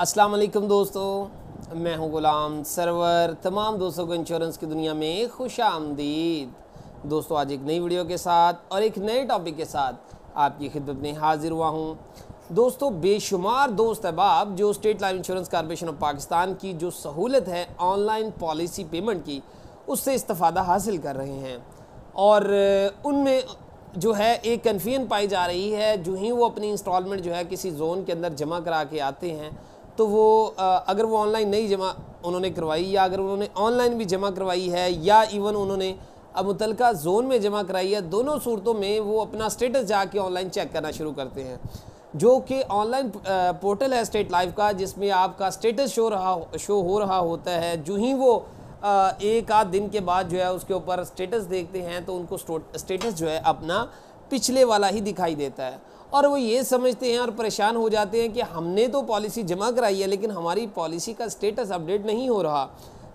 अस्सलाम वालेकुम दोस्तों मैं हूं गुलाम सरवर तमाम दोस्तों को इंश्योरेंस की दुनिया में खुश आमदीद दोस्तों आज एक नई वीडियो के साथ और एक नए टॉपिक के साथ आपकी खिदमत में हाजिर हुआ हूं दोस्तों बेशुमार दोस्त अहबाब जो state life insurance corporation of Pakistan की जो सहूलत है ऑनलाइन पॉलिसी पेमेंट की उससे इस्ता हासिल कर रहे हैं और उनमें जो है एक कन्फ्यूजन पाई जा रही है जो ही वो अपनी इंस्टॉलमेंट जो है किसी जोन के अंदर जमा करा के आते हैं तो वो अगर वो ऑनलाइन नहीं जमा उन्होंने करवाई या अगर उन्होंने ऑनलाइन भी जमा करवाई है या इवन उन्होंने अब मुतलका जोन में जमा कराई है दोनों सूरतों में वो अपना स्टेटस जाके ऑनलाइन चेक करना शुरू करते हैं जो कि ऑनलाइन पोर्टल है स्टेट लाइफ का जिसमें आपका स्टेटस शो रहा शो हो रहा होता है जो ही वो एक आध दिन के बाद जो है उसके ऊपर स्टेटस देखते हैं तो उनको स्टेटस जो है अपना पिछले वाला ही दिखाई देता है और वो ये समझते हैं और परेशान हो जाते हैं कि हमने तो पॉलिसी जमा कराई है लेकिन हमारी पॉलिसी का स्टेटस अपडेट नहीं हो रहा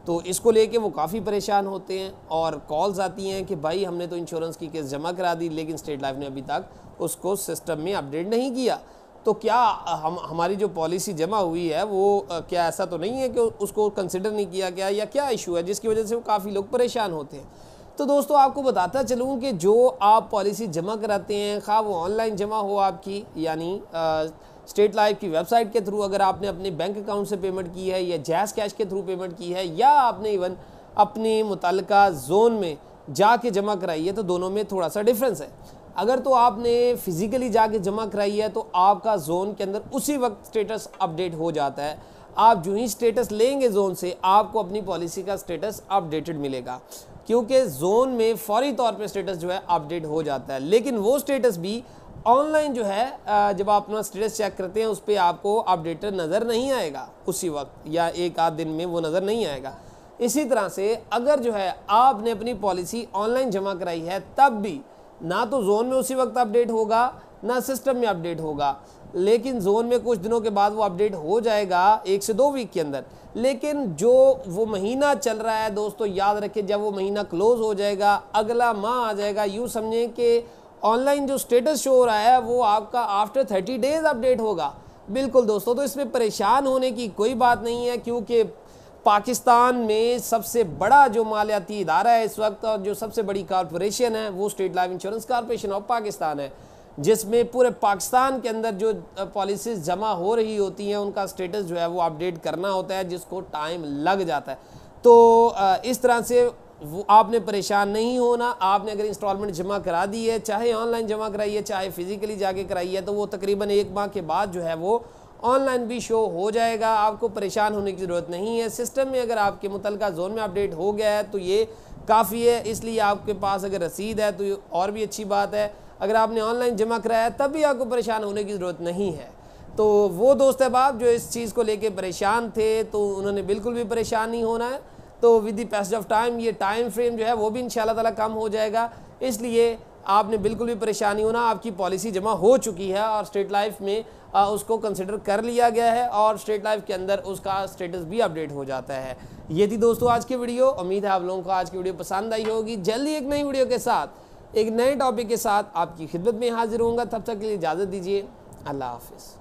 तो इसको लेके वो काफ़ी परेशान होते हैं और कॉल्स आती हैं कि भाई हमने तो इंश्योरेंस की केस जमा करा दी लेकिन स्टेट लाइफ ने अभी तक उसको सिस्टम में अपडेट नहीं किया तो क्या हम हमारी जो पॉलिसी जमा हुई है वो क्या ऐसा तो नहीं है कि उसको कंसिडर नहीं किया गया या क्या इशू है जिसकी वजह से वो काफ़ी लोग परेशान होते हैं तो दोस्तों आपको बताता चलूँ कि जो आप पॉलिसी जमा कराते हैं खा वो ऑनलाइन जमा हो आपकी यानी स्टेट लाइफ की वेबसाइट के थ्रू अगर आपने अपने बैंक अकाउंट से पेमेंट की है या जैस कैश के थ्रू पेमेंट की है या आपने इवन अपने मुतल जोन में जाके जमा कराई है तो दोनों में थोड़ा सा डिफरेंस है अगर तो आपने फिज़िकली जाके जमा कराई है तो आपका जोन के अंदर उसी वक्त स्टेटस अपडेट हो जाता है आप जो ही स्टेटस लेंगे जोन से आपको अपनी पॉलिसी का स्टेटस अपडेटेड मिलेगा क्योंकि जोन में फौरी तौर पे स्टेटस जो है अपडेट हो जाता है लेकिन वो स्टेटस भी ऑनलाइन जो है जब आप अपना स्टेटस चेक करते हैं उस पर आपको अपडेटर नज़र नहीं आएगा उसी वक्त या एक आध दिन में वो नज़र नहीं आएगा इसी तरह से अगर जो है आपने अपनी पॉलिसी ऑनलाइन जमा कराई है तब भी ना तो जोन में उसी वक्त अपडेट होगा ना सिस्टम में अपडेट होगा लेकिन जोन में कुछ दिनों के बाद वो अपडेट हो जाएगा एक से दो वीक के अंदर लेकिन जो वो महीना चल रहा है दोस्तों याद रखें जब वो महीना क्लोज हो जाएगा अगला माह आ जाएगा यूँ समझें कि ऑनलाइन जो स्टेटस शो हो रहा है वो आपका आफ्टर थर्टी डेज अपडेट होगा बिल्कुल दोस्तों तो इसमें परेशान होने की कोई बात नहीं है क्योंकि पाकिस्तान में सबसे बड़ा जो मालियाती इदारा है इस वक्त और जो सबसे बड़ी कॉरपोरेशन है वो state life insurance corporation of Pakistan है जिसमें पूरे पाकिस्तान के अंदर जो पॉलिसीज़ जमा हो रही होती हैं उनका स्टेटस जो है वो अपडेट करना होता है जिसको टाइम लग जाता है तो इस तरह से वो आपने परेशान नहीं होना आपने अगर इंस्टॉलमेंट जमा करा दी है चाहे ऑनलाइन जमा कराई है चाहे फ़िज़िकली जाके कराई है तो वो तकरीबन एक माह के बाद जो है वो ऑनलाइन भी शो हो जाएगा आपको परेशान होने की ज़रूरत नहीं है सिस्टम में अगर आपके मुतल जोन में अपडेट हो गया है तो ये काफ़ी है इसलिए आपके पास अगर रसीद है तो और भी अच्छी बात है अगर आपने ऑनलाइन जमा कराया तब भी आपको परेशान होने की ज़रूरत नहीं है तो वो दोस्त अहबाब जो इस चीज़ को लेके परेशान थे तो उन्होंने बिल्कुल भी परेशान नहीं होना है तो with the passage of time ये टाइम फ्रेम जो है वो भी इन ताला कम हो जाएगा इसलिए आपने बिल्कुल भी परेशान नहीं होना आपकी पॉलिसी जमा हो चुकी है और स्टेट लाइफ में आ, उसको कंसिडर कर लिया गया है और स्टेट लाइफ के अंदर उसका स्टेटस भी अपडेट हो जाता है ये थी दोस्तों आज की वीडियो उम्मीद है आप लोगों को आज की वीडियो पसंद आई होगी जल्दी एक नई वीडियो के साथ एक नए टॉपिक के साथ आपकी खिदमत में हाजिर होऊंगा तब तक के लिए इजाज़त दीजिए अल्लाह हाफिज़